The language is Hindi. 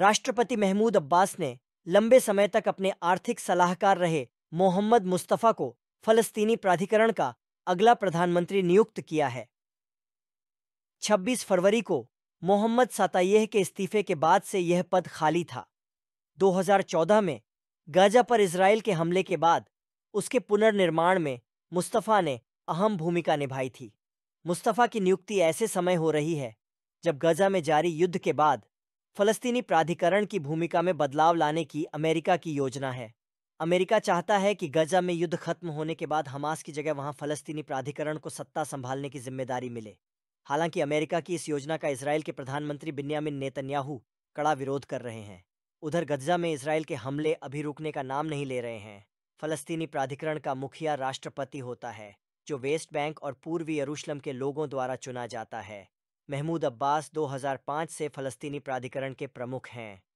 राष्ट्रपति महमूद अब्बास ने लंबे समय तक अपने आर्थिक सलाहकार रहे मोहम्मद मुस्तफ़ा को फलस्तीनी प्राधिकरण का अगला प्रधानमंत्री नियुक्त किया है 26 फरवरी को मोहम्मद सातायेह के इस्तीफे के बाद से यह पद खाली था 2014 में गाजा पर इसराइल के हमले के बाद उसके पुनर्निर्माण में मुस्तफ़ा ने अहम भूमिका निभाई थी मुस्तफ़ा की नियुक्ति ऐसे समय हो रही है जब गजा में जारी युद्ध के बाद फलस्तीनी प्राधिकरण की भूमिका में बदलाव लाने की अमेरिका की योजना है अमेरिका चाहता है कि गजा में युद्ध खत्म होने के बाद हमास की जगह वहां फलस्तीनी प्राधिकरण को सत्ता संभालने की जिम्मेदारी मिले हालांकि अमेरिका की इस योजना का इसराइल के प्रधानमंत्री बिन्यामिन नेतन्याहू कड़ा विरोध कर रहे हैं उधर गजा में इसराइल के हमले अभी रुकने का नाम नहीं ले रहे हैं फलस्तीनी प्राधिकरण का मुखिया राष्ट्रपति होता है जो वेस्ट बैंक और पूर्वी यरूशलम के लोगों द्वारा चुना जाता है महमूद अब्बास 2005 से फ़लस्तीनी प्राधिकरण के प्रमुख हैं